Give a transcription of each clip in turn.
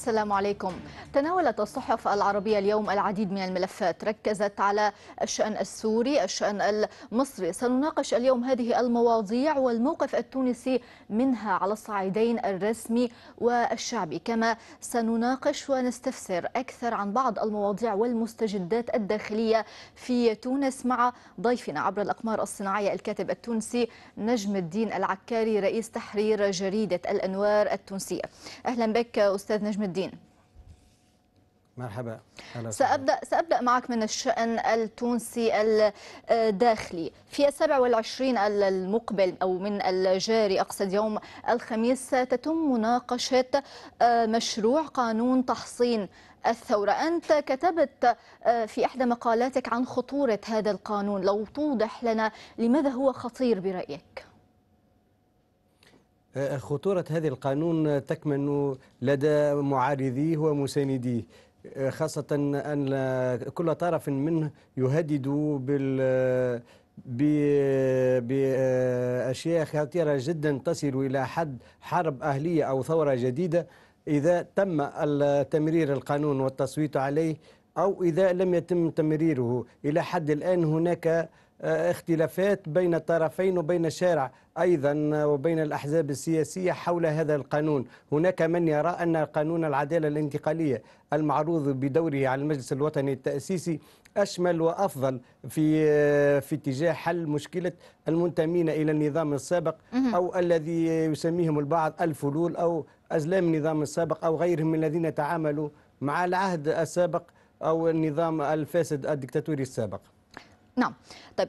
السلام عليكم تناولت الصحف العربية اليوم العديد من الملفات ركزت على الشأن السوري الشأن المصري سنناقش اليوم هذه المواضيع والموقف التونسي منها على الصعيدين الرسمي والشعبي كما سنناقش ونستفسر أكثر عن بعض المواضيع والمستجدات الداخلية في تونس مع ضيفنا عبر الأقمار الصناعية الكاتب التونسي نجم الدين العكاري رئيس تحرير جريدة الأنوار التونسية أهلا بك أستاذ نجم الدين الدين مرحبا سأبدأ, سأبدأ معك من الشأن التونسي الداخلي في 27 والعشرين المقبل أو من الجاري أقصد يوم الخميس تتم مناقشة آه، مشروع قانون تحصين الثورة أنت كتبت آه، في إحدى مقالاتك عن خطورة هذا القانون لو توضح لنا لماذا هو خطير برأيك آه، خطورة هذا القانون تكمن لدى معارضيه ومسانديه آه، خاصة أن كل طرف منه يهدد بال بأشياء آه، خطيرة جدا تصل إلى حد حرب أهلية أو ثورة جديدة إذا تم تمرير القانون والتصويت عليه أو إذا لم يتم تمريره إلى حد الآن هناك آه، اختلافات بين الطرفين وبين الشارع أيضا آه، وبين الأحزاب السياسية حول هذا القانون هناك من يرى أن قانون العدالة الانتقالية المعروض بدوره على المجلس الوطني التأسيسي أشمل وأفضل في آه، في اتجاه حل مشكلة المنتمين إلى النظام السابق أو الذي يسميهم البعض الفلول أو أزلام النظام السابق أو غيرهم الذين تعاملوا مع العهد السابق أو النظام الفاسد الدكتاتوري السابق نعم طيب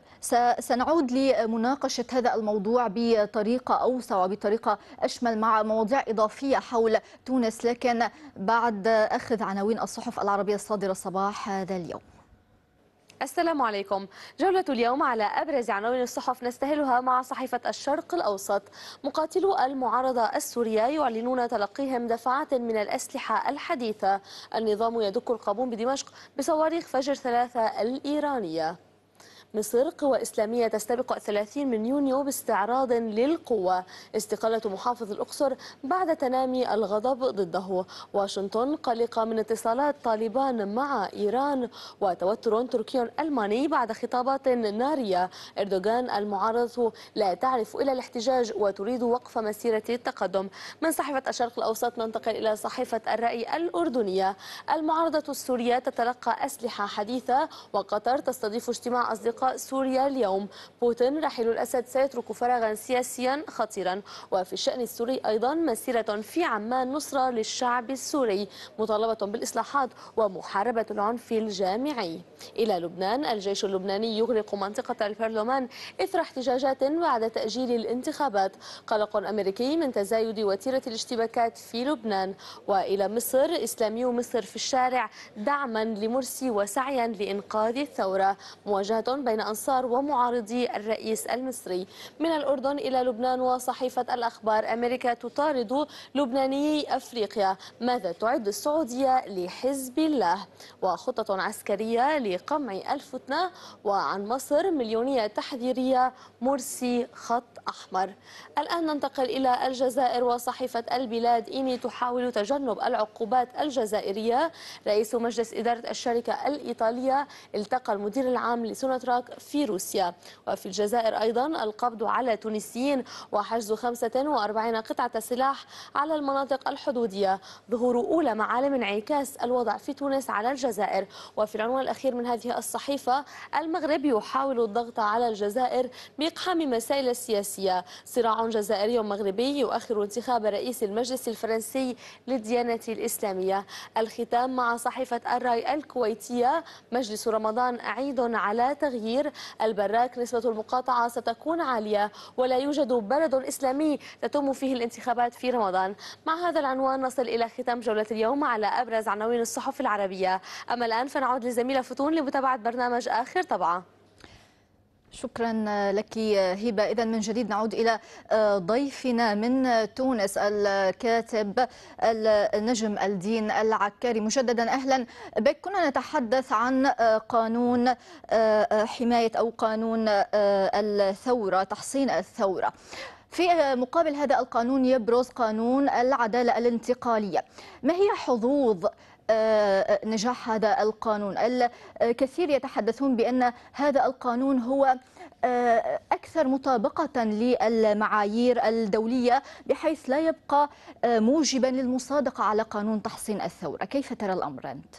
سنعود لمناقشة هذا الموضوع بطريقة أوسع وبطريقة أشمل مع مواضيع إضافية حول تونس لكن بعد أخذ عناوين الصحف العربية الصادرة صباح هذا اليوم السلام عليكم جولة اليوم على أبرز عناوين الصحف نستهلها مع صحيفة الشرق الأوسط مقاتلو المعارضة السورية يعلنون تلقيهم دفعات من الأسلحة الحديثة النظام يدك القابون بدمشق بصواريخ فجر ثلاثة الإيرانية مصر قوى إسلامية تستبق 30 من يونيو باستعراض للقوة استقالة محافظ الأقصر بعد تنامي الغضب ضده واشنطن قلقة من اتصالات طالبان مع إيران وتوتر تركي ألماني بعد خطابات نارية إردوغان المعارض لا تعرف إلى الاحتجاج وتريد وقف مسيرة التقدم من صحيفة الشرق الأوسط ننتقل إلى صحيفة الرأي الأردنية المعارضة السورية تتلقى أسلحة حديثة وقطر تستضيف اجتماع أصدقاء لقاء سوريا اليوم بوتين رحيل الأسد سيترك فراغا سياسيا خطيرا وفي الشأن السوري أيضا مسيرة في عمان نصرة للشعب السوري مطالبة بالإصلاحات ومحاربة العنف الجامعي إلى لبنان الجيش اللبناني يغلق منطقة البرلمان إثر احتجاجات بعد تأجيل الانتخابات قلق أمريكي من تزايد وتيرة الاشتباكات في لبنان وإلى مصر إسلامي مصر في الشارع دعما لمرسي وسعيا لإنقاذ الثورة مواجهة بين بين أنصار ومعارضي الرئيس المصري من الأردن إلى لبنان وصحيفة الأخبار أمريكا تطارد لبنانيي أفريقيا ماذا تعد السعودية لحزب الله وخطة عسكرية لقمع الفتنة وعن مصر مليونية تحذيرية مرسي خط أحمر الآن ننتقل إلى الجزائر وصحيفة البلاد إيمي تحاول تجنب العقوبات الجزائرية رئيس مجلس إدارة الشركة الإيطالية التقى المدير العام لسونتراك في روسيا وفي الجزائر أيضا القبض على تونسيين وحجز 45 قطعة سلاح على المناطق الحدودية ظهور أولى معالم انعكاس الوضع في تونس على الجزائر وفي العنوان الأخير من هذه الصحيفة المغرب يحاول الضغط على الجزائر بإقحام مسائل السياسية التونسية صراع جزائري مغربي يؤخر انتخاب رئيس المجلس الفرنسي للديانة الإسلامية الختام مع صحيفة الراي الكويتية مجلس رمضان عيد على تغيير البراك نسبة المقاطعة ستكون عالية ولا يوجد بلد إسلامي تتم فيه الانتخابات في رمضان مع هذا العنوان نصل إلى ختام جولة اليوم على أبرز عناوين الصحف العربية أما الآن فنعود للزميلة فتون لمتابعة برنامج آخر طبعة شكرا لك هبة إذا من جديد نعود إلى ضيفنا من تونس الكاتب النجم الدين العكاري مجددا أهلا بك كنا نتحدث عن قانون حماية أو قانون الثورة تحصين الثورة في مقابل هذا القانون يبرز قانون العدالة الانتقالية ما هي حظوظ آه، آه، نجاح هذا القانون الكثير آه، يتحدثون بأن هذا القانون هو أكثر مطابقة للمعايير الدولية بحيث لا يبقى موجبا للمصادقة على قانون تحصين الثورة كيف ترى الأمر أنت؟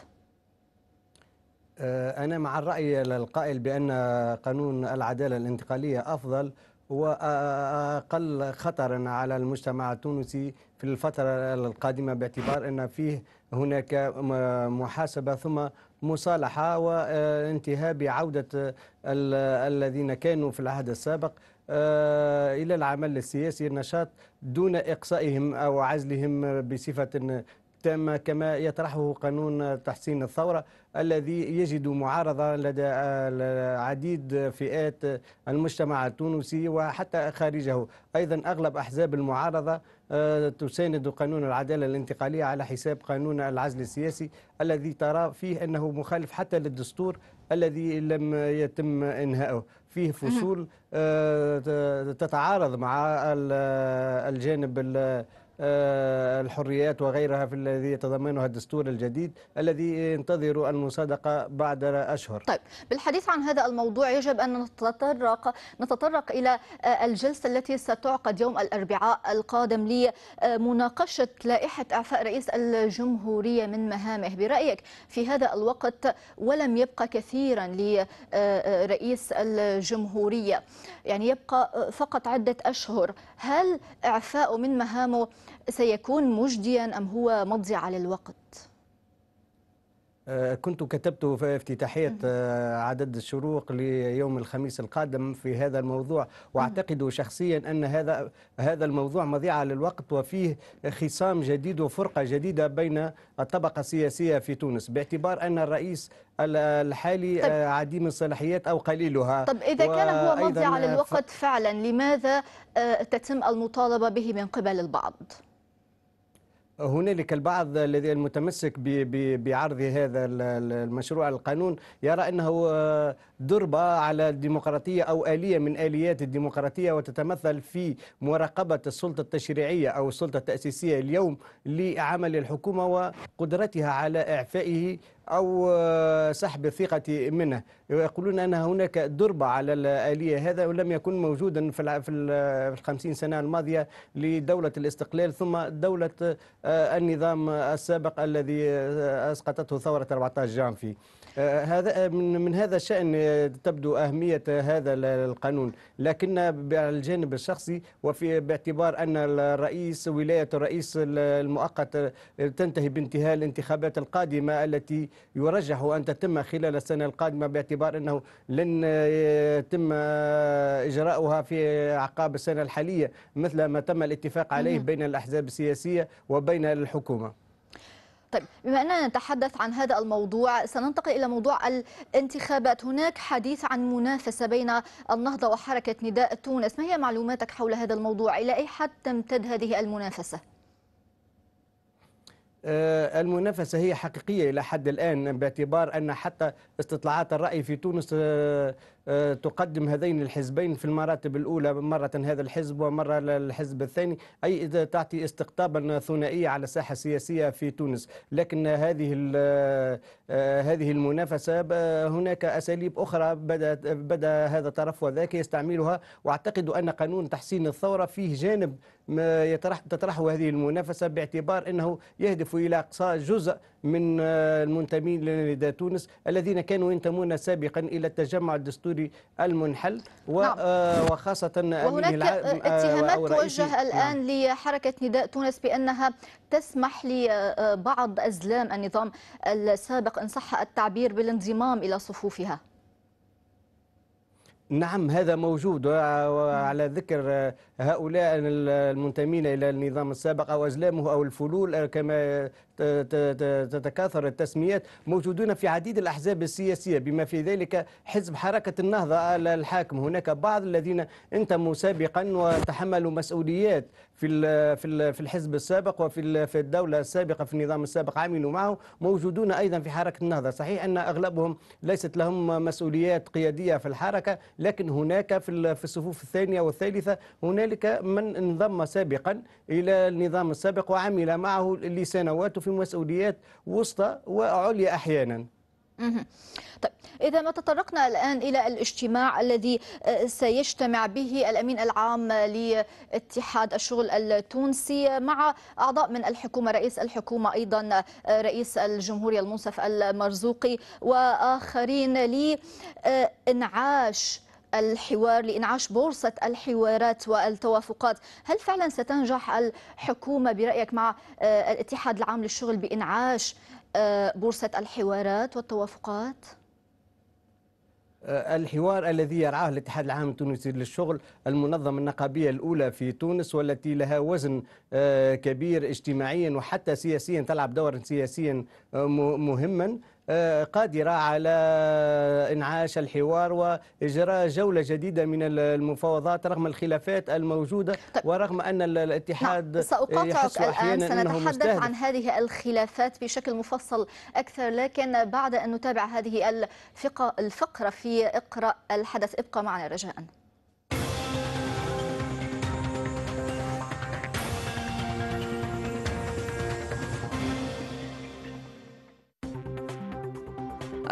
أنا مع الرأي القائل بأن قانون العدالة الانتقالية أفضل واقل خطرا على المجتمع التونسي في الفتره القادمه باعتبار ان فيه هناك محاسبه ثم مصالحه وانتهاء بعوده الذين كانوا في العهد السابق آه، الى العمل السياسي النشاط دون اقصائهم او عزلهم بصفه التامة كما يطرحه قانون تحسين الثورة الذي يجد معارضة لدى عديد فئات المجتمع التونسي وحتى خارجه أيضا أغلب أحزاب المعارضة آه، تساند قانون العدالة الانتقالية على حساب قانون العزل السياسي الذي ترى فيه أنه مخالف حتى للدستور الذي لم يتم إنهائه فيه فصول آه، تتعارض مع الجانب آه، الحريات وغيرها في الذي يتضمنها الدستور الجديد الذي ينتظر المصادقة بعد أشهر طيب بالحديث عن هذا الموضوع يجب أن نتطرق, نتطرق إلى آه، الجلسة التي ستعقد يوم الأربعاء القادم لمناقشة لائحة إعفاء رئيس الجمهورية من مهامه برأيك في هذا الوقت ولم يبقى كثيرا لرئيس آه، الجمهورية يعني يبقى فقط عدة أشهر هل إعفاءه من مهامه سيكون مجديا أم هو مضيعة للوقت؟ آه، كنت كتبت في افتتاحية آه، عدد الشروق ليوم الخميس القادم في هذا الموضوع وأعتقد شخصيا أن هذا هذا الموضوع مضيعة للوقت وفيه خصام جديد وفرقة جديدة بين الطبقة السياسية في تونس باعتبار أن الرئيس الحالي طيب. آه، عديم الصلاحيات أو قليلها طب إذا كان هو مضيعة للوقت ف... فعلا لماذا تتم المطالبة به من قبل البعض؟ هنالك البعض الذي المتمسك بعرض هذا المشروع القانون يرى انه آه، ضربة على الديمقراطية أو آلية من آليات الديمقراطية وتتمثل في مراقبة السلطة التشريعية أو السلطة التأسيسية اليوم لعمل الحكومة وقدرتها على إعفائه أو آه، سحب الثقة منه يقولون أن هناك ضربة على الآلية هذا ولم يكن موجودا في في الخمسين سنة الماضية لدولة الاستقلال ثم دولة آه، النظام السابق الذي آه، أسقطته ثورة 14 جانفي آه، هذا آه، من من هذا الشأن آه، تبدو أهمية هذا القانون لكن على الجانب الشخصي وفي باعتبار أن الرئيس ولاية الرئيس المؤقت تنتهي بانتهاء الانتخابات القادمة التي يرجح أن تتم خلال السنة القادمة باعتبار أنه لن يتم إجراؤها في أعقاب السنة الحالية مثل ما تم الاتفاق عليه بين الأحزاب السياسية وبين الحكومة طيب بما أننا نتحدث عن هذا الموضوع سننتقل إلى موضوع الانتخابات هناك حديث عن منافسة بين النهضة وحركة نداء تونس ما هي معلوماتك حول هذا الموضوع إلى أي حد تمتد هذه المنافسة؟ آه، المنافسة هي حقيقية إلى حد الآن باعتبار أن حتى استطلاعات الرأي في تونس آه، آه، تقدم هذين الحزبين في المراتب الأولى مرة هذا الحزب ومرة الحزب الثاني أي تعطي استقطابا ثنائيا على الساحة السياسية في تونس لكن هذه آه، هذه المنافسة هناك أساليب أخرى بدأ, بدأ هذا الطرف وذاك يستعملها وأعتقد أن قانون تحسين الثورة فيه جانب ما يطرح تطرحه هذه المنافسة باعتبار أنه يهدف إلى إقصاء جزء من آه، المنتمين لدى تونس الذين كانوا ينتمون سابقا إلى التجمع الدستوري الدستوري المنحل نعم. آه، وخاصة هناك آه، اتهامات توجه نعم. الآن نعم. لحركة نداء تونس بأنها تسمح لبعض آه، أزلام النظام السابق إن صح التعبير بالانضمام إلى صفوفها نعم هذا موجود وعلى ذكر هؤلاء المنتمين إلى النظام السابق أو أزلامه أو الفلول آه، كما تتكاثر التسميات موجودون في عديد الأحزاب السياسية بما في ذلك حزب حركة النهضة الحاكم هناك بعض الذين انتموا سابقا وتحملوا مسؤوليات في في الحزب السابق وفي في الدوله السابقه في النظام السابق عملوا معه موجودون ايضا في حركه النهضه صحيح ان اغلبهم ليست لهم مسؤوليات قياديه في الحركه لكن هناك في الصفوف الثانيه والثالثه هناك هنالك من انضم سابقا إلى النظام السابق وعمل معه لسنوات في مسؤوليات وسطى وعليا أحيانا طيب إذا ما تطرقنا الآن إلى الاجتماع الذي آه، سيجتمع به الأمين العام لاتحاد الشغل التونسي مع أعضاء من الحكومة رئيس الحكومة أيضا آه، رئيس الجمهورية المنصف المرزوقي وآخرين لإنعاش آه، الحوار لإنعاش بورصة الحوارات والتوافقات هل فعلا ستنجح الحكومة برأيك مع آه، الاتحاد العام للشغل بإنعاش آه، بورصة الحوارات والتوافقات؟ آه، الحوار الذي يرعاه الاتحاد العام التونسي للشغل المنظمة النقابية الأولى في تونس والتي لها وزن كبير اجتماعيا وحتى سياسيا تلعب دورا سياسيا مهما آه، قادرة على إنعاش الحوار وإجراء جولة جديدة من المفاوضات رغم الخلافات الموجودة طيب ورغم أن الاتحاد نعم، سأقاطعك الآن سنتحدث عن هذه الخلافات بشكل مفصل أكثر لكن بعد أن نتابع هذه الفقرة في إقرأ الحدث ابقى معنا رجاءً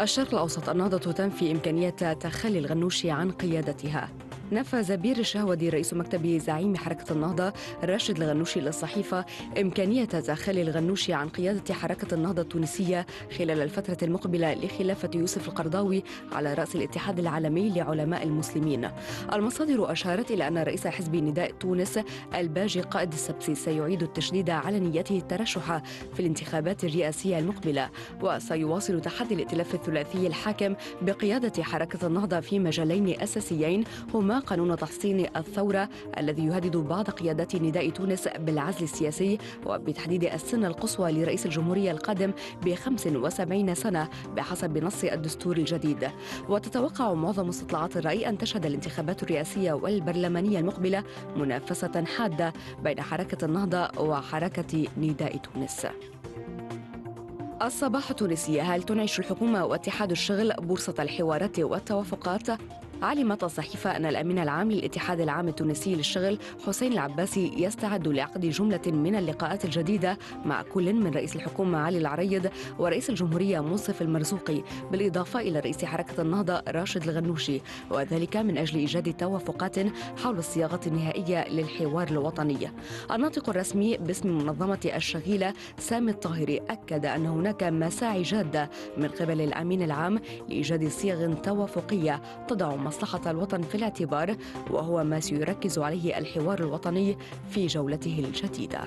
الشرق الأوسط النهضة تنفي إمكانية تخلي الغنوشي عن قيادتها نفى زبير الشهودي رئيس مكتب زعيم حركة النهضة راشد الغنوشي للصحيفة إمكانية تخلي الغنوشي عن قيادة حركة النهضة التونسية خلال الفترة المقبلة لخلافة يوسف القرضاوي على رأس الاتحاد العالمي لعلماء المسلمين المصادر أشارت إلى أن رئيس حزب نداء تونس الباجي قائد السبسي سيعيد التشديد على نيته الترشح في الانتخابات الرئاسية المقبلة وسيواصل تحدي الائتلاف الثلاثي الحاكم بقيادة حركة النهضة في مجالين أساسيين هما قانون تحصين الثورة الذي يهدد بعض قيادات نداء تونس بالعزل السياسي وبتحديد السن القصوى لرئيس الجمهورية القادم ب 75 سنة بحسب نص الدستور الجديد وتتوقع معظم استطلاعات الرأي أن تشهد الانتخابات الرئاسية والبرلمانية المقبلة منافسة حادة بين حركة النهضة وحركة نداء تونس الصباح التونسي هل تنعش الحكومة واتحاد الشغل بورصة الحوارات والتوافقات علمت الصحيفة أن الأمين العام للاتحاد العام التونسي للشغل حسين العباسي يستعد لعقد جملة من اللقاءات الجديدة مع كل من رئيس الحكومة علي العريض ورئيس الجمهورية منصف المرزوقي بالإضافة إلى رئيس حركة النهضة راشد الغنوشي وذلك من أجل إيجاد توافقات حول الصياغة النهائية للحوار الوطني الناطق الرسمي باسم منظمة الشغيلة سامي الطاهري أكد أن هناك مساعي جادة من قبل الأمين العام لإيجاد صيغ توافقية تضع مصلحة الوطن في الاعتبار وهو ما سيركز عليه الحوار الوطني في جولته الجديدة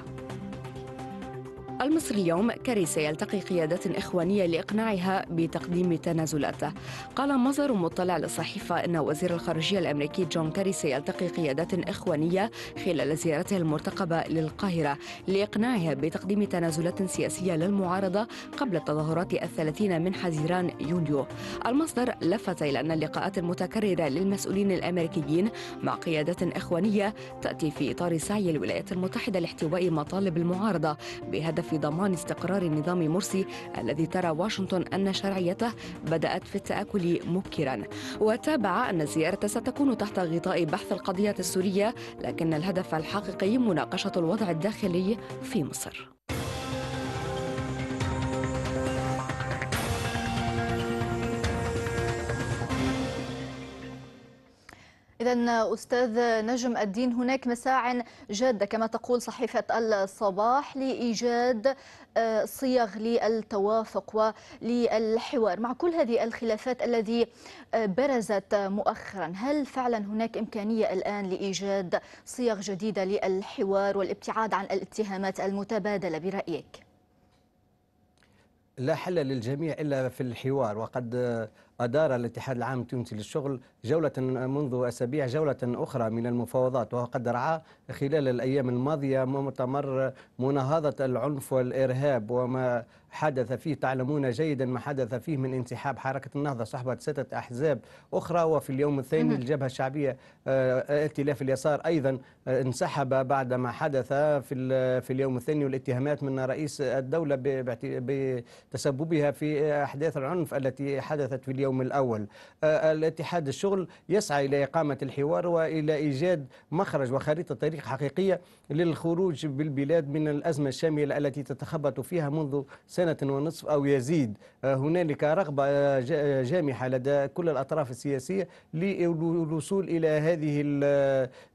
المصري اليوم كاري سيلتقي قيادات إخوانية لإقناعها بتقديم تنازلاته قال مصدر مطلع للصحيفة أن وزير الخارجية الأمريكي جون كاري سيلتقي قيادات إخوانية خلال زيارته المرتقبة للقاهرة لإقناعها بتقديم تنازلات سياسية للمعارضة قبل التظاهرات الثلاثين من حزيران يوليو المصدر لفت إلى أن اللقاءات المتكررة للمسؤولين الأمريكيين مع قيادات إخوانية تأتي في إطار سعي الولايات المتحدة لاحتواء مطالب المعارضة بهدف في ضمان استقرار نظام مرسي الذي ترى واشنطن أن شرعيته بدأت في التآكل مبكرا وتابع أن الزيارة ستكون تحت غطاء بحث القضية السورية لكن الهدف الحقيقي مناقشة الوضع الداخلي في مصر إذا أستاذ نجم الدين هناك مساع جادة كما تقول صحيفة الصباح لإيجاد آه، صيغ للتوافق وللحوار مع كل هذه الخلافات التي آه، برزت مؤخرا هل فعلا هناك إمكانية الآن لإيجاد صيغ جديدة للحوار والابتعاد عن الاتهامات المتبادلة برأيك؟ لا حل للجميع إلا في الحوار وقد آه، أدار الاتحاد العام التونسي للشغل جولة منذ أسابيع جولة أخرى من المفاوضات وقد رعى خلال الأيام الماضية مؤتمر مناهضة العنف والإرهاب وما حدث فيه تعلمون جيدا ما حدث فيه من انسحاب حركة النهضة صحبة ستة أحزاب أخرى وفي اليوم الثاني الجبهة الشعبية آه، ائتلاف اليسار أيضا آه، انسحب بعد ما حدث في في اليوم الثاني والاتهامات من رئيس الدولة بتسببها في أحداث العنف التي حدثت في اليوم الأول آه، الاتحاد الشغل الشغل يسعى إلى إقامة الحوار وإلى إيجاد مخرج وخريطة طريق حقيقية للخروج بالبلاد من الأزمة الشاملة التي تتخبط فيها منذ سنة ونصف أو يزيد آه، هنالك رغبة آه، آه، جامحة لدى كل الأطراف السياسية للوصول إلى هذه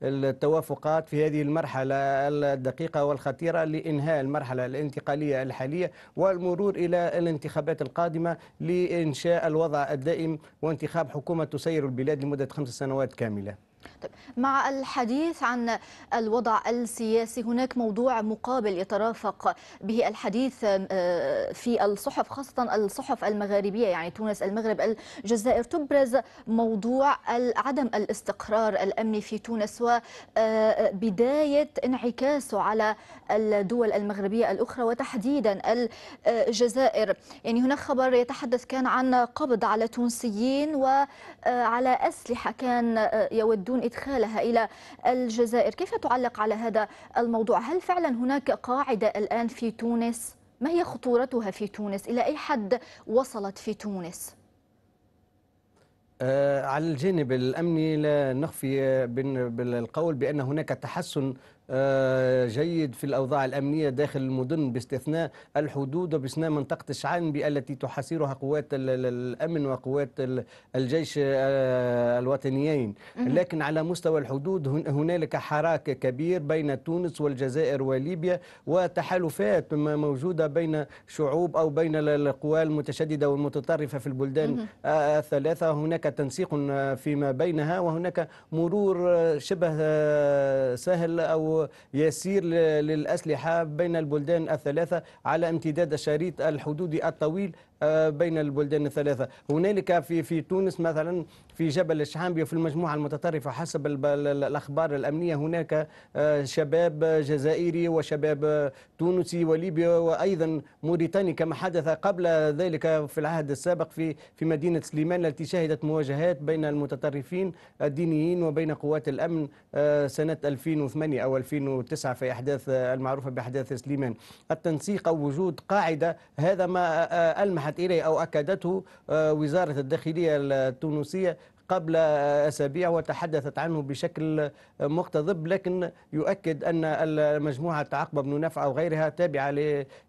التوافقات في هذه المرحلة الدقيقة والخطيرة لإنهاء المرحلة الانتقالية الحالية والمرور إلى الانتخابات القادمة لإنشاء الوضع الدائم وانتخاب حكومة تسير البلاد البلاد لمدة خمس سنوات كاملة طيب مع الحديث عن الوضع السياسي هناك موضوع مقابل يترافق به الحديث آه، في الصحف خاصة الصحف المغاربية يعني تونس المغرب الجزائر تبرز موضوع عدم الاستقرار الأمني في تونس وبداية آه، انعكاسه على الدول المغربية الأخرى وتحديدا الجزائر يعني هناك خبر يتحدث كان عن قبض على تونسيين وعلى آه، أسلحة كان يودون وإدخالها إلى الجزائر كيف تعلق على هذا الموضوع هل فعلا هناك قاعدة الآن في تونس ما هي خطورتها في تونس إلى أي حد وصلت في تونس؟ آه، على الجانب الامني لا نخفي بالقول بان هناك تحسن آه، جيد في الأوضاع الأمنية داخل المدن باستثناء الحدود وباستثناء منطقة الشعنبي التي تحاصرها قوات الأمن وقوات الجيش آه، الوطنيين لكن على مستوى الحدود هنالك حراك كبير بين تونس والجزائر وليبيا وتحالفات موجودة بين شعوب أو بين القوى المتشددة والمتطرفة في البلدان آه، الثلاثة هناك تنسيق فيما بينها وهناك مرور شبه سهل أو يسير للأسلحة بين البلدان الثلاثة على امتداد الشريط الحدودي الطويل آه، بين البلدان الثلاثة هنالك في في تونس مثلا في جبل الشحامبي في المجموعة المتطرفة حسب الأخبار الأمنية هناك آه، شباب جزائري وشباب تونسي وليبيا وأيضا موريتاني كما حدث قبل ذلك في العهد السابق في في مدينة سليمان التي شهدت مواجهات بين المتطرفين الدينيين وبين قوات الأمن آه، سنة 2008 أو 2000 2009 في أحداث آه، المعروفة بأحداث سليمان التنسيق أو وجود قاعدة هذا ما آه، آه، ألمحت إليه أو أكدته وزارة الداخلية التونسية قبل أسابيع وتحدثت عنه بشكل مقتضب لكن يؤكد أن المجموعة عقبة بن نفع أو غيرها تابعة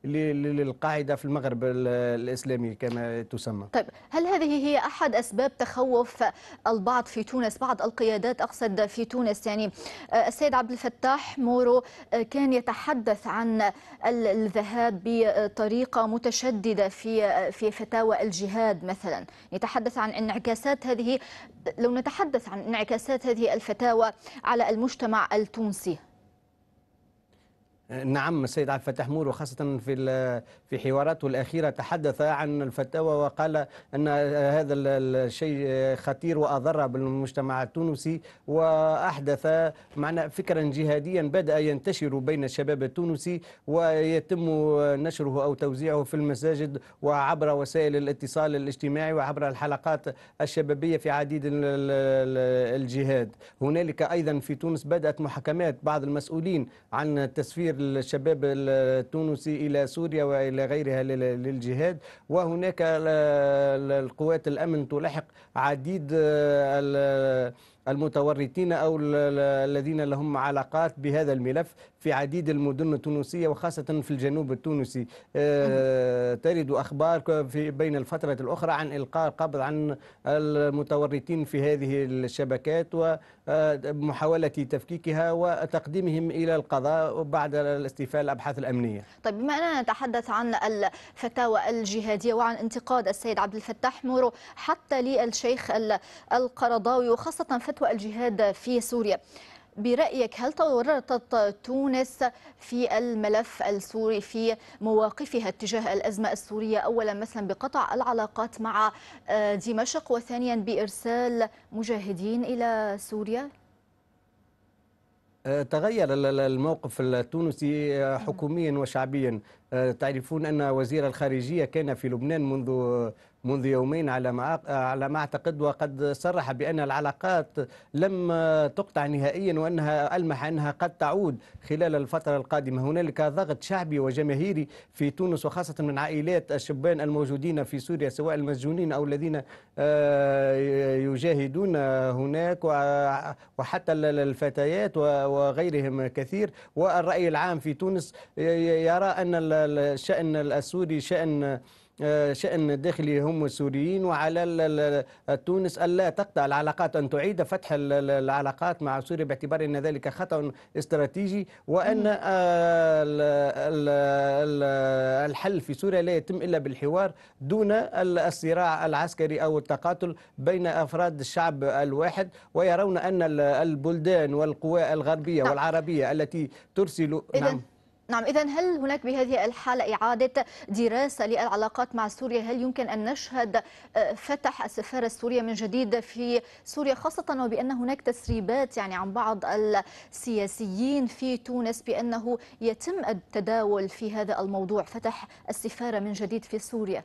للقاعدة في المغرب الإسلامي كما تسمى طيب هل هذه هي أحد أسباب تخوف البعض في تونس بعض القيادات أقصد في تونس يعني آه، السيد عبد الفتاح مورو آه، كان يتحدث عن الذهاب بطريقة متشددة في آه، في فتاوى الجهاد مثلا يتحدث عن انعكاسات هذه لو نتحدث عن انعكاسات هذه الفتاوى على المجتمع التونسي نعم السيد عبد الفتاح مور وخاصة في في حواراته الأخيرة تحدث عن الفتاوى وقال أن هذا الشيء خطير وأضر بالمجتمع التونسي وأحدث معنى فكرا جهاديا بدأ ينتشر بين الشباب التونسي ويتم نشره أو توزيعه في المساجد وعبر وسائل الاتصال الاجتماعي وعبر الحلقات الشبابية في عديد الجهاد هنالك أيضا في تونس بدأت محاكمات بعض المسؤولين عن تسفير الشباب التونسي إلى سوريا وإلى غيرها للجهاد وهناك القوات الأمن تلاحق عديد المتورطين أو الذين لهم علاقات بهذا الملف في عديد المدن التونسية وخاصة في الجنوب التونسي آه، ترد أخبار في بين الفترة الأخرى عن إلقاء القبض عن المتورطين في هذه الشبكات ومحاولة تفكيكها وتقديمهم إلى القضاء بعد الاستيفاء الأبحاث الأمنية طيب بما أننا نتحدث عن الفتاوى الجهادية وعن انتقاد السيد عبد الفتاح مورو حتى للشيخ القرضاوي وخاصة في فتوى الجهاد في سوريا برأيك هل تورطت تونس في الملف السوري في مواقفها تجاه الأزمة السورية أولا مثلا بقطع العلاقات مع آه، دمشق وثانيا بإرسال مجاهدين إلى سوريا؟ آه، تغير الموقف التونسي آه، حكوميا وشعبيا آه، تعرفون أن وزير الخارجية كان في لبنان منذ منذ يومين على ما على ما اعتقد وقد صرح بان العلاقات لم تقطع نهائيا وانها المح انها قد تعود خلال الفتره القادمه، هنالك ضغط شعبي وجماهيري في تونس وخاصه من عائلات الشبان الموجودين في سوريا سواء المسجونين او الذين آه، يجاهدون هناك وحتى الفتيات وغيرهم كثير والراي العام في تونس يرى ان الشأن السوري شأن آه، شأن داخلي هم السوريين وعلى تونس ألا تقطع العلاقات أن تعيد فتح العلاقات مع سوريا باعتبار أن ذلك خطأ استراتيجي وأن آه، الحل في سوريا لا يتم إلا بالحوار دون الصراع العسكري أو التقاتل بين أفراد الشعب الواحد ويرون أن البلدان والقوى الغربية نعم. والعربية التي ترسل نعم نعم إذا هل هناك بهذه الحالة إعادة دراسة للعلاقات مع سوريا هل يمكن أن نشهد آه، فتح السفارة السورية من جديد في سوريا خاصة وبأن هناك تسريبات يعني عن بعض السياسيين في تونس بأنه يتم التداول في هذا الموضوع فتح السفارة من جديد في سوريا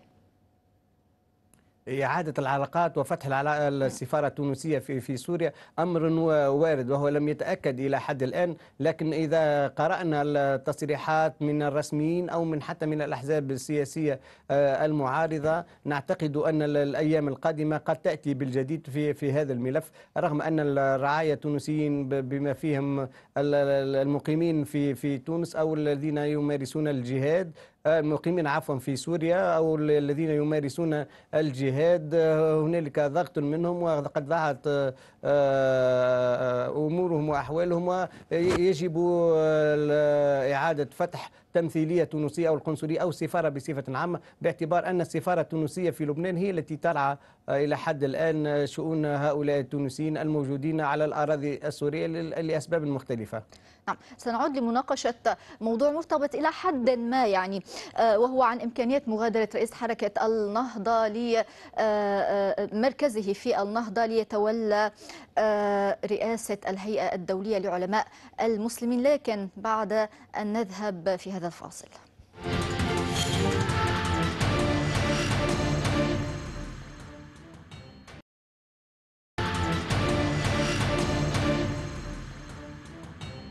إعادة العلاقات وفتح السفارة التونسية في في سوريا أمر وارد وهو لم يتأكد إلى حد الآن لكن إذا قرأنا التصريحات من الرسميين أو من حتى من الأحزاب السياسية آه، المعارضة نعتقد أن الأيام القادمة قد تأتي بالجديد في في هذا الملف رغم أن الرعاية التونسيين بما فيهم المقيمين في في تونس أو الذين يمارسون الجهاد المقيمين عفوا في سوريا أو الذين يمارسون الجهاد هنالك ضغط منهم وقد ضاعت آه، آه، أمورهم وأحوالهم ويجب إعادة فتح تمثيليه تونسيه او القنصليه او السفاره بصفه عامه باعتبار ان السفاره التونسيه في لبنان هي التي ترعى آه، الى حد الان آه، شؤون هؤلاء التونسيين الموجودين على الاراضي السوريه لاسباب مختلفه. نعم سنعود لمناقشة موضوع مرتبط إلى حد ما يعني آه، وهو عن إمكانية مغادرة رئيس حركة النهضة لمركزه في النهضة ليتولى رئاسة الهيئة الدولية لعلماء المسلمين لكن بعد أن نذهب في هذا هذا الفاصل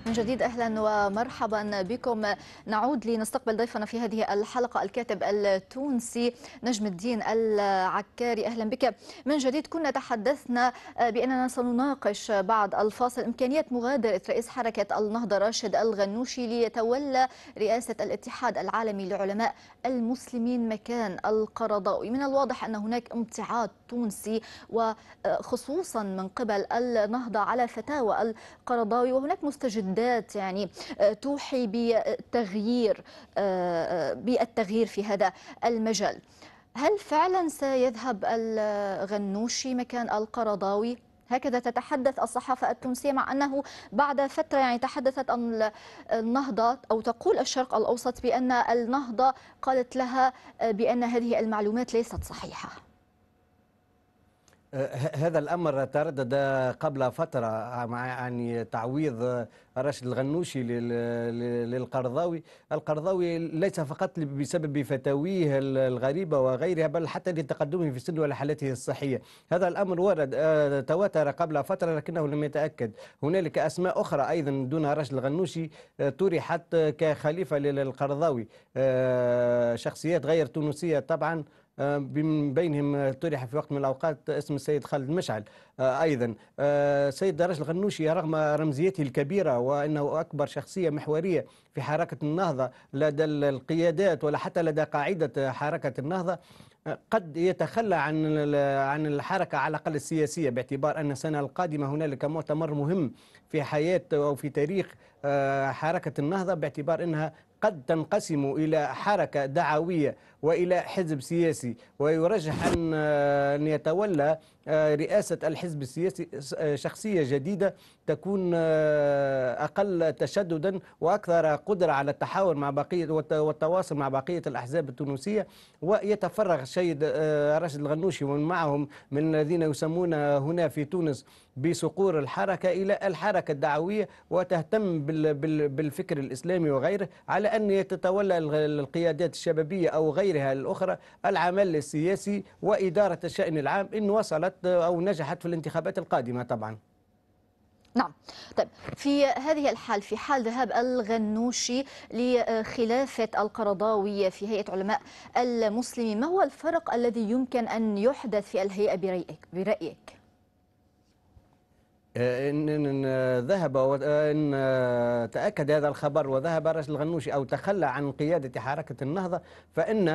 من جديد اهلا ومرحبا بكم نعود لنستقبل ضيفنا في هذه الحلقه الكاتب التونسي نجم الدين العكاري اهلا بك من جديد كنا تحدثنا باننا سنناقش بعد الفاصل امكانيه مغادره رئيس حركه النهضه راشد الغنوشي ليتولى رئاسه الاتحاد العالمي لعلماء المسلمين مكان القرضاوي من الواضح ان هناك امتعاض تونسي وخصوصا من قبل النهضه على فتاوى القرضاوي وهناك مستجد معدات يعني آه، توحي بالتغيير آه، آه، بالتغيير في هذا المجال هل فعلا سيذهب الغنوشي مكان القرضاوي؟ هكذا تتحدث الصحافة التونسية مع أنه بعد فترة يعني تحدثت عن النهضة أو تقول الشرق الأوسط بأن النهضة قالت لها بأن هذه المعلومات ليست صحيحة آه، هذا الامر تردد قبل فتره مع يعني تعويض راشد الغنوشي للقرضاوي، القرضاوي ليس فقط بسبب فتاويه الغريبه وغيرها بل حتى لتقدمه في السن ولحالته الصحيه، هذا الامر ورد آه، تواتر قبل فتره لكنه لم يتاكد، هنالك اسماء اخرى ايضا دون راشد الغنوشي آه، طرحت كخليفه للقرضاوي، شخصيات غير تونسيه طبعا آه، من بينهم آه، طرح في وقت من الأوقات اسم السيد خالد مشعل آه، أيضا السيد درج الغنوشي رغم رمزيته الكبيرة وأنه أكبر شخصية محورية في حركة النهضة لدى القيادات ولا حتى لدى قاعدة حركة النهضة قد يتخلى عن عن الحركة على الأقل السياسية باعتبار أن السنة القادمة هنالك مؤتمر مهم في حياة أو في تاريخ حركة النهضة باعتبار أنها قد تنقسم إلى حركة دعوية والى حزب سياسي ويرجح ان آه، ان يتولى آه، رئاسه الحزب السياسي آه، شخصيه جديده تكون اقل تشددا واكثر قدره على التحاور مع بقيه والتواصل مع بقيه الاحزاب التونسيه ويتفرغ الشيد راشد الغنوشي ومن معهم من الذين يسمون هنا في تونس بصقور الحركه الى الحركه الدعويه وتهتم بالفكر الاسلامي وغيره على ان يتتولى القيادات الشبابيه او غير وغيرها الأخرى العمل السياسي وإدارة الشأن العام إن وصلت أو نجحت في الانتخابات القادمة طبعا نعم طيب في هذه الحال في حال ذهاب الغنوشي لخلافة القرضاوية في هيئة علماء المسلمين ما هو الفرق الذي يمكن أن يحدث في الهيئة برأيك؟ برأيك؟ آه، إن, إن ذهب وإن آه، آه، تأكد هذا الخبر وذهب راشد الغنوشي أو تخلى عن قيادة حركة النهضة فإن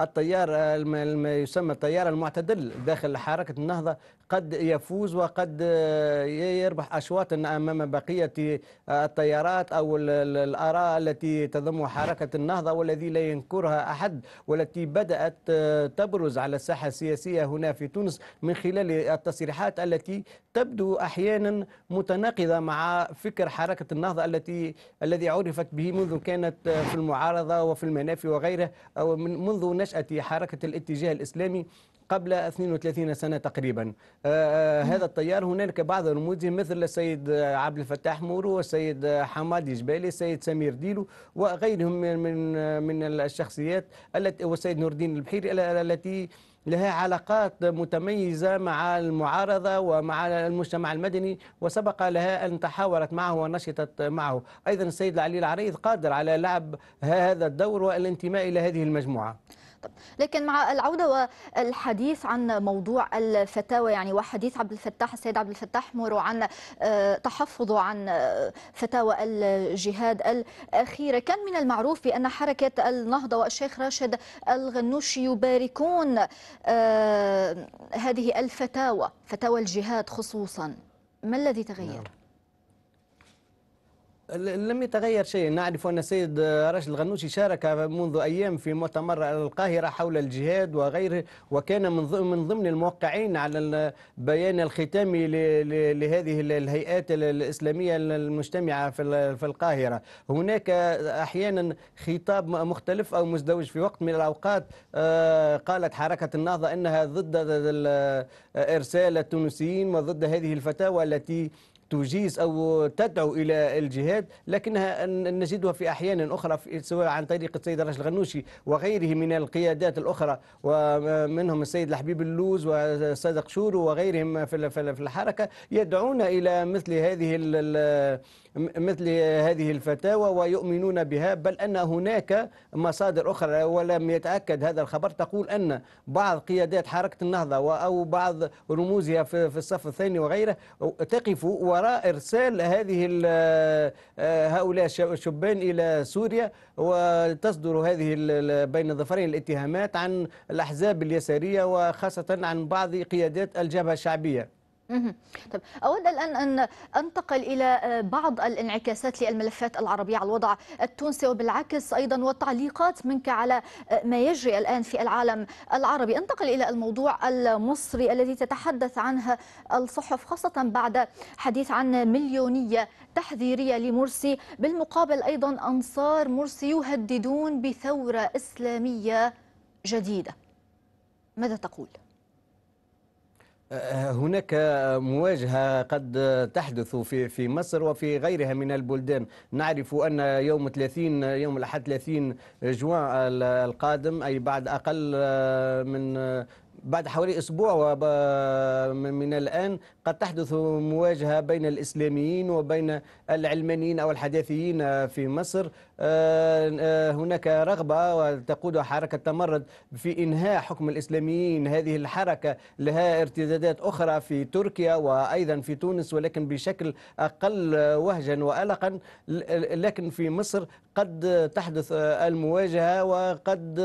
التيار ما يسمى التيار المعتدل داخل حركة النهضة قد يفوز وقد آه، يربح أشواطا أمام بقية آه، التيارات أو الآراء التي تضم حركة النهضة والذي لا ينكرها أحد والتي بدأت آه، تبرز على الساحة السياسية هنا في تونس من خلال التصريحات التي تبدو أحيانا متناقضة مع فكر حركة النهضة التي الذي عرفت به منذ كانت في المعارضة وفي المنافي وغيره أو منذ نشأة نشأة حركة الاتجاه الإسلامي قبل 32 سنة تقريبا آه، آه، هذا التيار هنالك بعض رموزهم مثل السيد عبد الفتاح مورو والسيد حمادي جبالي السيد سمير ديلو وغيرهم من من الشخصيات التي والسيد نور الدين البحيري التي لها علاقات متميزة مع المعارضة ومع المجتمع المدني وسبق لها أن تحاورت معه ونشطت معه أيضا السيد علي العريض قادر على لعب هذا الدور والانتماء إلى هذه المجموعة طب لكن مع العوده والحديث عن موضوع الفتاوى يعني وحديث عبد الفتاح السيد عبد الفتاح مورو عن آه، تحفظه عن آه، فتاوى الجهاد الاخيره كان من المعروف بان حركه النهضه والشيخ راشد الغنوشي يباركون آه، هذه الفتاوى فتاوى الجهاد خصوصا ما الذي تغير؟ نعم. لم يتغير شيء نعرف أن السيد راشد الغنوشي شارك منذ أيام في مؤتمر القاهرة حول الجهاد وغيره وكان من ضمن الموقعين على البيان الختامي لهذه الهيئات الإسلامية المجتمعة في القاهرة هناك أحيانا خطاب مختلف أو مزدوج في وقت من الأوقات آه، قالت حركة النهضة أنها ضد إرسال التونسيين وضد هذه الفتاوى التي تجيز أو تدعو إلى الجهاد لكنها نجدها في أحيان أخرى سواء عن طريق السيد راشد الغنوشي وغيره من القيادات الأخرى ومنهم السيد الحبيب اللوز وصادق شورو وغيرهم في الحركة يدعون إلى مثل هذه مثل هذه الفتاوى ويؤمنون بها بل أن هناك مصادر أخرى ولم يتأكد هذا الخبر تقول أن بعض قيادات حركة النهضة أو بعض رموزها في الصف الثاني وغيره تقف وراء إرسال هذه آه، هؤلاء الشبان إلى سوريا وتصدر هذه بين ظفرين الاتهامات عن الأحزاب اليسارية وخاصة عن بعض قيادات الجبهة الشعبية طب أود الآن أن أنتقل إلى آه، بعض الانعكاسات للملفات العربية على الوضع التونسي وبالعكس أيضا والتعليقات منك على آه، ما يجري الآن في العالم العربي أنتقل إلى الموضوع المصري الذي تتحدث عنه الصحف خاصة بعد حديث عن مليونية تحذيرية لمرسي بالمقابل أيضا أنصار مرسي يهددون بثورة إسلامية جديدة ماذا تقول؟ هناك مواجهة قد تحدث في في مصر وفي غيرها من البلدان نعرف أن يوم 30 يوم الأحد 30 جوان القادم أي بعد أقل آه، من آه، بعد حوالي اسبوع من الان قد تحدث مواجهه بين الاسلاميين وبين العلمانيين او الحداثيين في مصر آه، آه، هناك رغبة وتقودها حركة تمرد في إنهاء حكم الإسلاميين هذه الحركة لها ارتدادات أخرى في تركيا وأيضا في تونس ولكن بشكل أقل وهجا وألقا لكن في مصر قد تحدث المواجهة وقد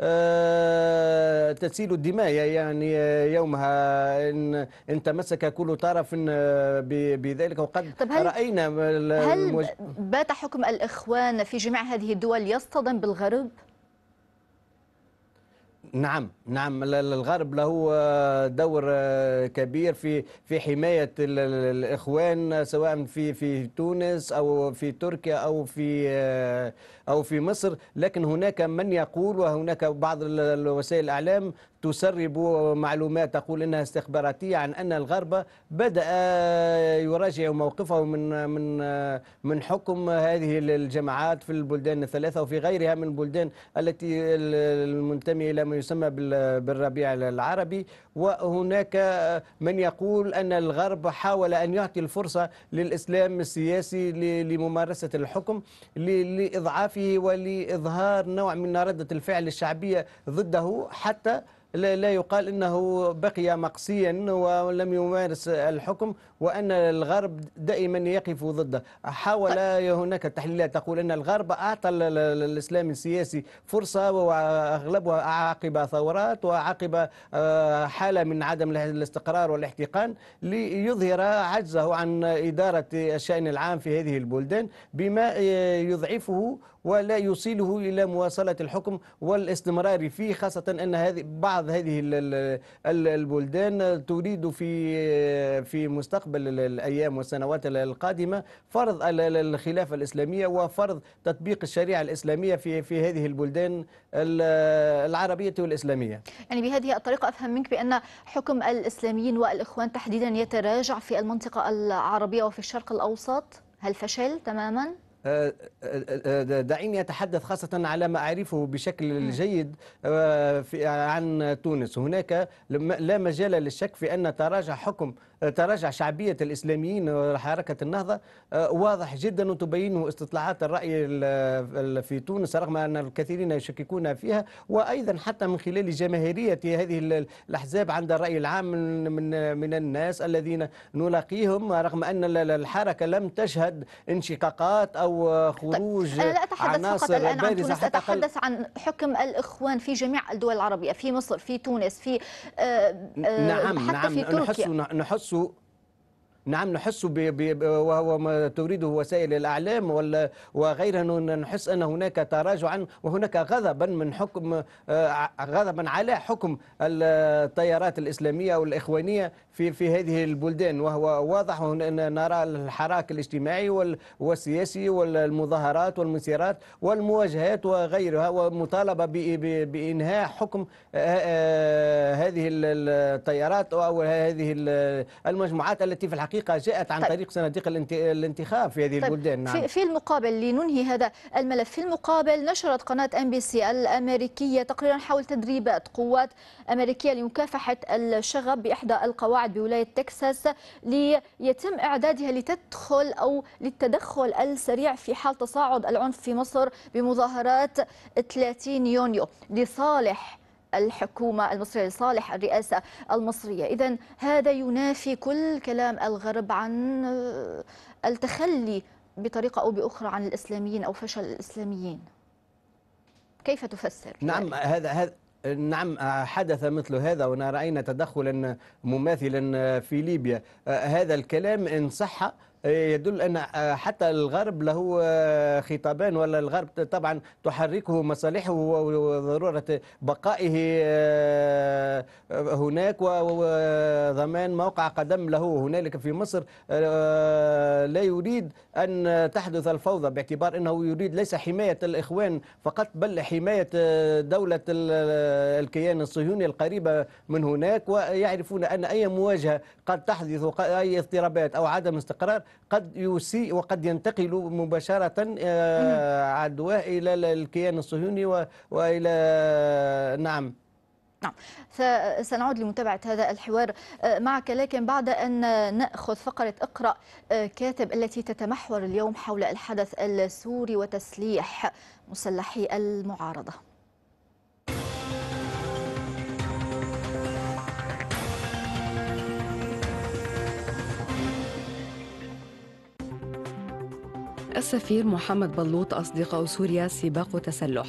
آه، تسيل الدماء يعني يومها إن, إن تمسك كل طرف بذلك وقد طب هل رأينا هل بات حكم الإخوان في في جميع هذه الدول يصطدم بالغرب؟ نعم نعم الغرب له آه، دور آه، كبير في في حمايه الاخوان سواء في في تونس او في تركيا او في آه، او في مصر لكن هناك من يقول وهناك بعض وسائل الاعلام تسرب معلومات تقول انها استخباراتيه عن ان الغرب بدا يراجع موقفه من من من حكم هذه الجماعات في البلدان الثلاثه وفي غيرها من البلدان التي المنتميه الى ما يسمى بالربيع العربي وهناك من يقول ان الغرب حاول ان يعطي الفرصه للاسلام السياسي لممارسه الحكم لاضعافه ولاظهار نوع من رده الفعل الشعبيه ضده حتى لا يقال أنه بقي مقصيا ولم يمارس الحكم وأن الغرب دائما يقف ضده حاول هناك تحليلات تقول أن الغرب أعطى الإسلام السياسي فرصة وأغلبها عقب ثورات وعقب آه، حالة من عدم الاستقرار والاحتقان ليظهر عجزه عن إدارة الشأن العام في هذه البلدان بما آه، يضعفه ولا يوصله إلى مواصلة الحكم والاستمرار فيه خاصة أن هذه بعض هذه البلدان تريد في في مستقبل الأيام والسنوات القادمة فرض الخلافة الإسلامية وفرض تطبيق الشريعة الإسلامية في في هذه البلدان العربية والإسلامية يعني بهذه الطريقة أفهم منك بأن حكم الإسلاميين والإخوان تحديدا يتراجع في المنطقة العربية وفي الشرق الأوسط هل فشل تماما؟ آه، آه، آه، دعيني أتحدث خاصة على ما أعرفه بشكل جيد عن تونس هناك لا مجال للشك في أن تراجع حكم تراجع شعبية الإسلاميين وحركة النهضة واضح جدا وتبينه استطلاعات الرأي في تونس رغم أن الكثيرين يشككون فيها وأيضا حتى من خلال جماهيرية هذه الأحزاب عند الرأي العام من, من الناس الذين نلاقيهم رغم أن الحركة لم تشهد انشقاقات أو أو خروج طيب. لا أتحدث فقط الآن عن تونس أتحدث عن حكم الإخوان في جميع الدول العربية في مصر في تونس في آه, آه، نعم حتى نعم في تركيا نحس نحس نعم نحس وما تريده وسائل الأعلام وغيرها نحس أن هناك تراجعا وهناك غضبا من حكم آه، غضبا على حكم التيارات الإسلامية والإخوانية في في هذه البلدان وهو واضح أن نرى الحراك الاجتماعي والسياسي والمظاهرات والمسيرات والمواجهات وغيرها ومطالبة بإنهاء حكم آه، آه، هذه التيارات أو هذه المجموعات التي في الحقيقة الحقيقة جاءت عن طيب. طريق صناديق الانتخاب في هذه طيب. البلدان نعم. في المقابل لننهي هذا الملف في المقابل نشرت قناة ام بي سي الأمريكية تقريرا حول تدريبات قوات أمريكية لمكافحة الشغب بإحدى القواعد بولاية تكساس ليتم إعدادها لتدخل أو للتدخل السريع في حال تصاعد العنف في مصر بمظاهرات 30 يونيو لصالح الحكومة المصرية لصالح الرئاسة المصرية إذا هذا ينافي كل كلام الغرب عن التخلي بطريقة أو بأخرى عن الإسلاميين أو فشل الإسلاميين كيف تفسر؟ نعم هذا هذا نعم حدث مثل هذا ونا رأينا تدخلا مماثلا في ليبيا هذا الكلام إن صح إيه، يدل أن آه، حتى الغرب له آه، خطابان ولا الغرب طبعا تحركه مصالحه وضرورة بقائه آه، هناك وضمان موقع قدم له هنالك في مصر لا يريد أن تحدث الفوضى باعتبار أنه يريد ليس حماية الإخوان فقط بل حماية دولة الكيان الصهيوني القريبة من هناك ويعرفون أن أي مواجهة قد تحدث أي اضطرابات أو عدم استقرار قد يسيء وقد ينتقل مباشرة آه، عدواه إلى الكيان الصهيوني وإلى نعم نعم سنعود لمتابعة هذا الحوار آه، معك لكن بعد أن نأخذ فقرة اقرأ آه، كاتب التي تتمحور اليوم حول الحدث السوري وتسليح مسلحي المعارضة السفير محمد بلوط أصدقاء سوريا سباق تسلح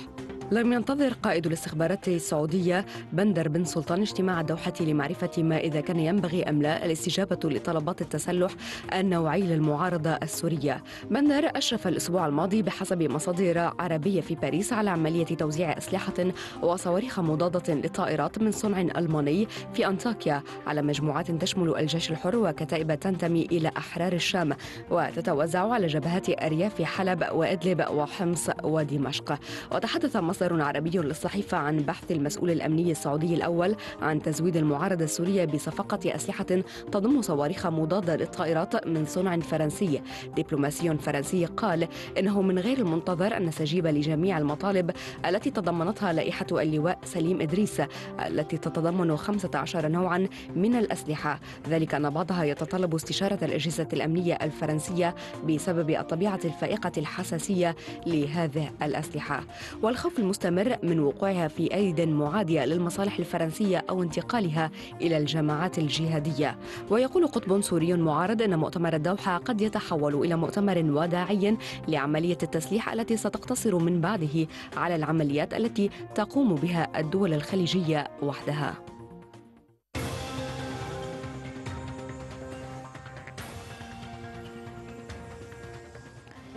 لم ينتظر قائد الاستخبارات السعودية بندر بن سلطان اجتماع الدوحة لمعرفة ما إذا كان ينبغي أم لا الاستجابة لطلبات التسلح النوعي للمعارضة السورية بندر أشرف الأسبوع الماضي بحسب مصادر عربية في باريس على عملية توزيع أسلحة وصواريخ مضادة للطائرات من صنع ألماني في أنطاكيا على مجموعات تشمل الجيش الحر وكتائب تنتمي إلى أحرار الشام وتتوزع على جبهات أرياف حلب وإدلب وحمص ودمشق وتحدث مصدر مصدر عربي للصحيفة عن بحث المسؤول الأمني السعودي الأول عن تزويد المعارضة السورية بصفقة أسلحة تضم صواريخ مضادة للطائرات من صنع فرنسي دبلوماسي فرنسي قال إنه من غير المنتظر أن نستجيب لجميع المطالب التي تضمنتها لائحة اللواء سليم إدريس التي تتضمن 15 نوعا من الأسلحة ذلك أن بعضها يتطلب استشارة الأجهزة الأمنية الفرنسية بسبب الطبيعة الفائقة الحساسية لهذه الأسلحة والخوف المستمر من وقوعها في أيد معادية للمصالح الفرنسية أو انتقالها إلى الجماعات الجهادية ويقول قطب سوري معارض أن مؤتمر الدوحة قد يتحول إلى مؤتمر وداعي لعملية التسليح التي ستقتصر من بعده على العمليات التي تقوم بها الدول الخليجية وحدها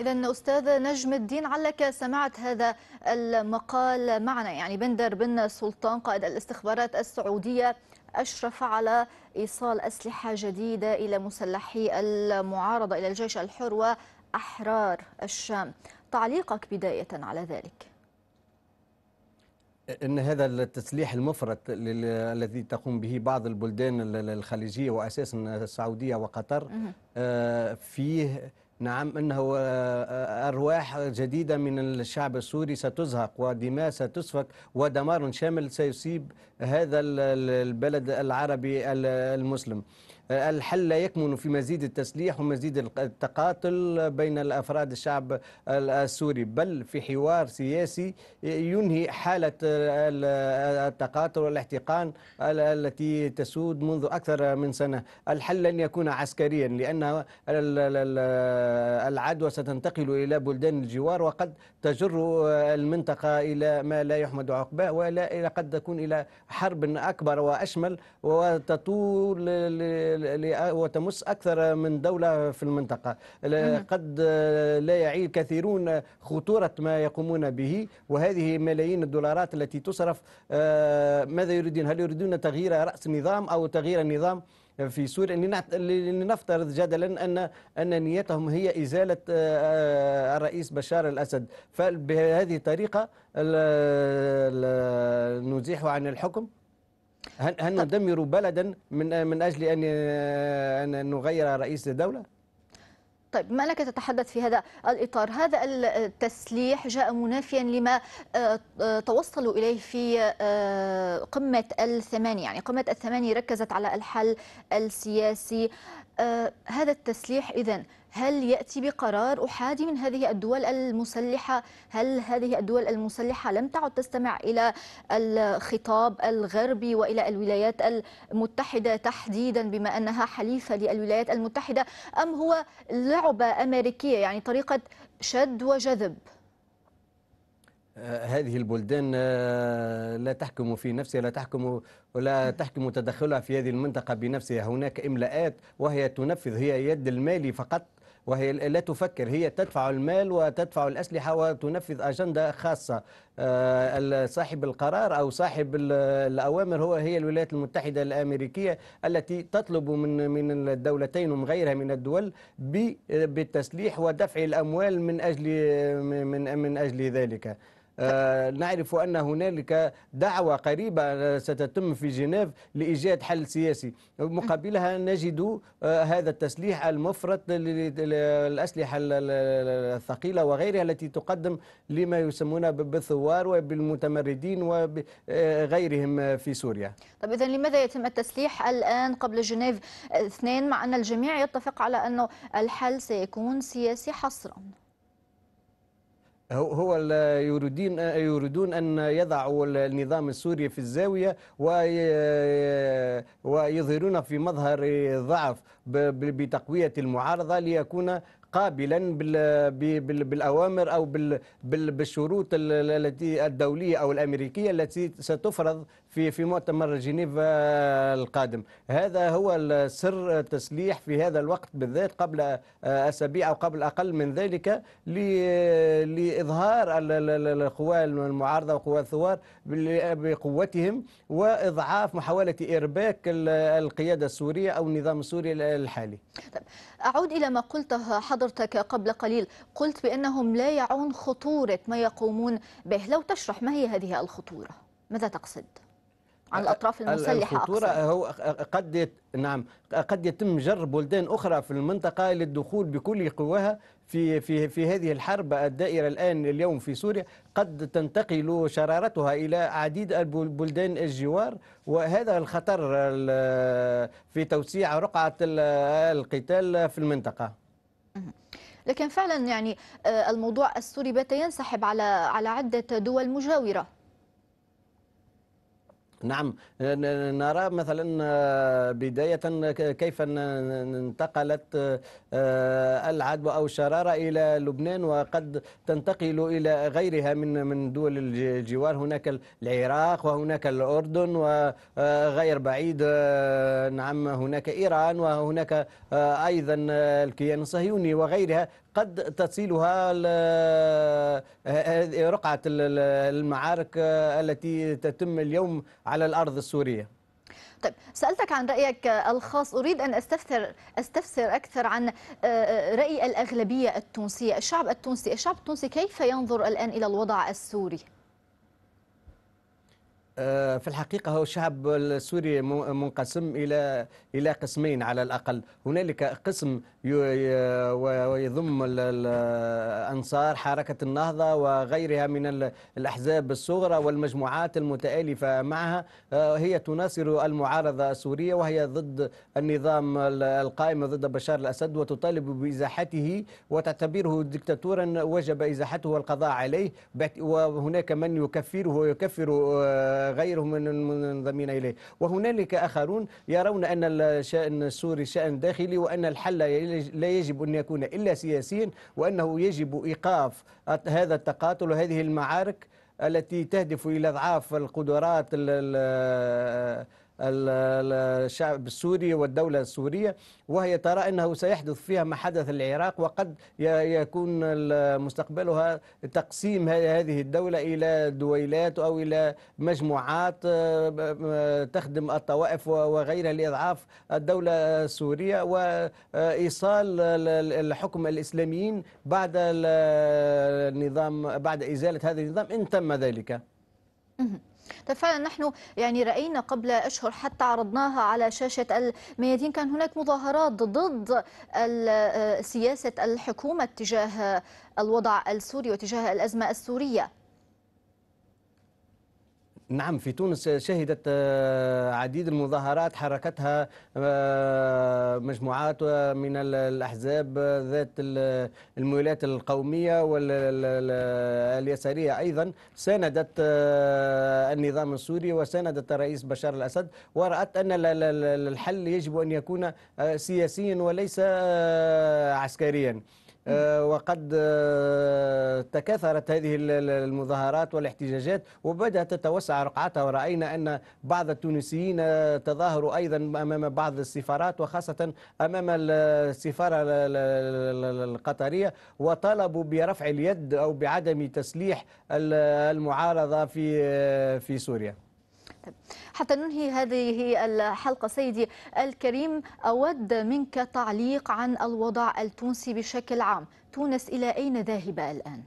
إذا أستاذ نجم الدين علك سمعت هذا المقال معنا يعني بندر بن سلطان قائد الاستخبارات السعودية أشرف على إيصال أسلحة جديدة إلى مسلحي المعارضة إلى الجيش الحر وأحرار الشام تعليقك بداية على ذلك ان هذا التسليح المفرط الذي تقوم به بعض البلدان الخليجيه واساسا السعوديه وقطر آه، فيه نعم أنه آه، آه، أرواح جديدة من الشعب السوري ستزهق ودماء ستسفك ودمار شامل سيصيب هذا البلد العربي المسلم الحل لا يكمن في مزيد التسليح ومزيد التقاتل بين الأفراد الشعب السوري بل في حوار سياسي ينهي حالة التقاتل والاحتقان التي تسود منذ أكثر من سنة الحل لن يكون عسكريا لأن العدوى ستنتقل إلى بلدان الجوار وقد تجر المنطقة إلى ما لا يحمد عقباه ولا قد تكون إلى حرب أكبر وأشمل وتطول وتمس أكثر من دولة في المنطقة قد آه، لا يعي الكثيرون خطورة ما يقومون به وهذه ملايين الدولارات التي تصرف آه، ماذا يريدون هل يريدون تغيير رأس نظام أو تغيير النظام في سوريا لنفترض جدلا ان ان نيتهم هي ازاله آه، الرئيس بشار الاسد فبهذه الطريقه نزيحه عن الحكم هل هل ندمر بلدا من من اجل ان ان نغير رئيس الدوله؟ طيب ما لك تتحدث في هذا الإطار هذا التسليح جاء منافيا لما آه، آه، توصلوا إليه في آه، قمة الثمانية يعني قمة الثمانية ركزت على الحل السياسي آه، هذا التسليح إذا هل يأتي بقرار أحادي من هذه الدول المسلحة هل هذه الدول المسلحة لم تعد تستمع إلى الخطاب الغربي وإلى الولايات المتحدة تحديدا بما أنها حليفة للولايات المتحدة أم هو لعبة أمريكية يعني طريقة شد وجذب آه، هذه البلدان آه، لا تحكم في نفسها لا تحكم ولا تحكم تدخلها في هذه المنطقة بنفسها هناك إملاءات وهي تنفذ هي يد المالي فقط وهي لا تفكر هي تدفع المال وتدفع الأسلحة وتنفذ أجندة خاصة آه، صاحب القرار أو صاحب الأوامر هو هي الولايات المتحدة الأمريكية التي تطلب من من الدولتين ومن غيرها من الدول بالتسليح ودفع الأموال من أجل من من أجل ذلك آه، نعرف أن هنالك دعوة قريبة آه، ستتم في جنيف لإيجاد حل سياسي مقابلها نجد آه، هذا التسليح المفرط للأسلحة الثقيلة وغيرها التي تقدم لما يسمون بالثوار وبالمتمردين وغيرهم في سوريا طب إذا لماذا يتم التسليح الآن قبل جنيف اثنين مع أن الجميع يتفق على أنه الحل سيكون سياسي حصرا هو يريدون يريدون ان يضعوا النظام السوري في الزاويه ويظهرون في مظهر ضعف بتقويه المعارضه ليكون قابلا بالاوامر او بالشروط التي الدوليه او الامريكيه التي ستفرض في في مؤتمر جنيف القادم هذا هو السر تسليح في هذا الوقت بالذات قبل أسابيع أو قبل أقل من ذلك لإظهار القوى المعارضة وقوى الثوار بقوتهم وإضعاف محاولة إرباك القيادة السورية أو النظام السوري الحالي طيب، أعود إلى ما قلته حضرتك قبل قليل قلت بأنهم لا يعون خطورة ما يقومون به لو تشرح ما هي هذه الخطورة ماذا تقصد؟ عن الأطراف المسلحة الخطورة أقصد. هو قد يت... نعم قد يتم جر بلدان أخرى في المنطقة للدخول بكل قواها في في في هذه الحرب الدائرة الآن اليوم في سوريا قد تنتقل شرارتها إلى عديد البلدان الجوار وهذا الخطر في توسيع رقعة القتال في المنطقة. لكن فعلا يعني آه، الموضوع السوري بات ينسحب على على عدة دول مجاورة نعم نرى مثلا آه، بداية كيف انتقلت آه، العدوى أو الشرارة إلى لبنان وقد تنتقل إلى غيرها من من دول الجوار هناك العراق وهناك الأردن وغير آه، بعيد نعم هناك إيران وهناك أيضا الكيان الصهيوني وغيرها قد تصلها رقعة المعارك التي تتم اليوم على الأرض السورية طيب سألتك عن رأيك الخاص أريد أن أستفسر, أستفسر أكثر عن آه، آه، رأي الأغلبية التونسية الشعب التونسي الشعب التونسي كيف ينظر الآن إلى الوضع السوري؟ آه، في الحقيقة هو الشعب السوري منقسم إلى إلى قسمين على الأقل هنالك قسم ويضم الأنصار حركة النهضة وغيرها من الأحزاب الصغرى والمجموعات المتآلفة معها آه، هي تناصر المعارضة السورية وهي ضد النظام القائم ضد بشار الأسد وتطالب بإزاحته وتعتبره دكتاتورا وجب إزاحته والقضاء عليه وهناك من يكفره ويكفر آه، غيرهم من المنضمين إليه وهنالك آخرون يرون أن الشأن السوري شأن داخلي وأن الحل لا يجب أن يكون إلا سياسيا وأنه يجب إيقاف هذا التقاتل وهذه المعارك التي تهدف إلى إضعاف القدرات الشعب السوري والدولة السورية وهي ترى أنه سيحدث فيها ما حدث العراق وقد يكون مستقبلها تقسيم هذه الدولة إلى دويلات أو إلى مجموعات آه، تخدم الطوائف وغيرها لإضعاف الدولة السورية وإيصال الحكم الإسلاميين بعد النظام بعد إزالة هذا النظام إن تم ذلك. طيب فعلا نحن يعني راينا قبل اشهر حتى عرضناها على شاشه الميادين كان هناك مظاهرات ضد آه، سياسه الحكومه تجاه الوضع السوري وتجاه الازمه السوريه نعم في تونس شهدت آه، عديد المظاهرات حركتها آه، مجموعات آه، من الأحزاب ذات الميلات القومية واليسارية أيضا ساندت النظام السوري وساندت الرئيس بشار الأسد ورأت أن الحل يجب أن يكون سياسيا وليس عسكريا آه، وقد آه، تكاثرت هذه المظاهرات والاحتجاجات وبدأت تتوسع رقعتها ورأينا أن بعض التونسيين آه، تظاهروا أيضا أمام بعض السفارات وخاصة أمام السفارة القطرية وطالبوا برفع اليد أو بعدم تسليح المعارضة في في سوريا حتى ننهي هذه الحلقة سيدي الكريم أود منك تعليق عن الوضع التونسي بشكل عام تونس إلى أين ذاهبة الآن؟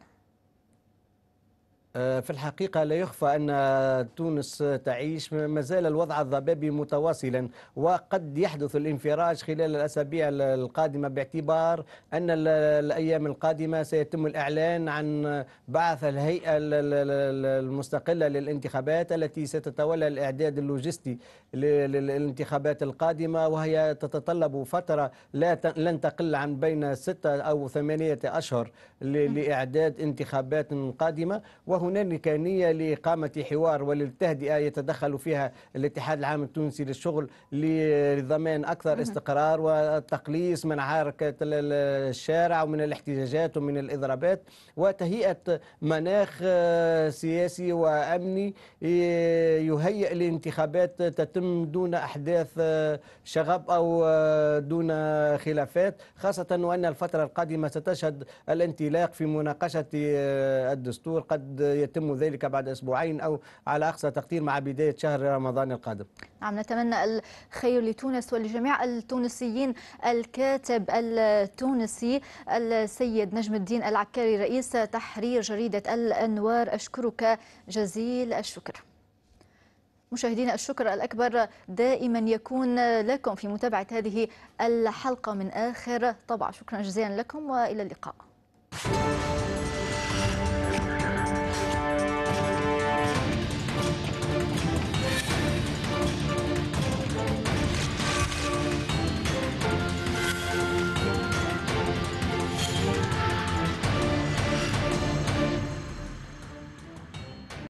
آه، في الحقيقة لا يخفى أن تونس تعيش مازال الوضع الضبابي متواصلا وقد يحدث الانفراج خلال الأسابيع القادمة باعتبار أن الأيام القادمة سيتم الإعلان عن بعث الهيئة المستقلة للانتخابات التي ستتولى الإعداد اللوجستي للانتخابات القادمة وهي تتطلب فترة لا لن تقل عن بين ستة أو ثمانية أشهر لإعداد انتخابات قادمة وهنالك نية لإقامة حوار وللتهدئة يتدخل فيها الاتحاد العام التونسي للشغل لضمان أكثر استقرار وتقليص من عركه الشارع ومن الاحتجاجات ومن الإضرابات وتهيئة مناخ آه، سياسي وأمني آه، يهيئ لانتخابات تتم دون أحداث آه، شغب أو دون خلافات خاصة وأن الفترة القادمة ستشهد الانطلاق في مناقشة الدستور قد يتم ذلك بعد أسبوعين أو على أقصى تقدير مع بداية شهر رمضان القادم نعم نتمنى الخير لتونس ولجميع التونسيين الكاتب التونسي السيد نجم الدين العكاري رئيس تحرير جريدة الأنوار أشكرك جزيل الشكر مشاهدينا الشكر الأكبر دائما يكون لكم في متابعة هذه الحلقة من آخر طبعا شكرا جزيلا لكم وإلى اللقاء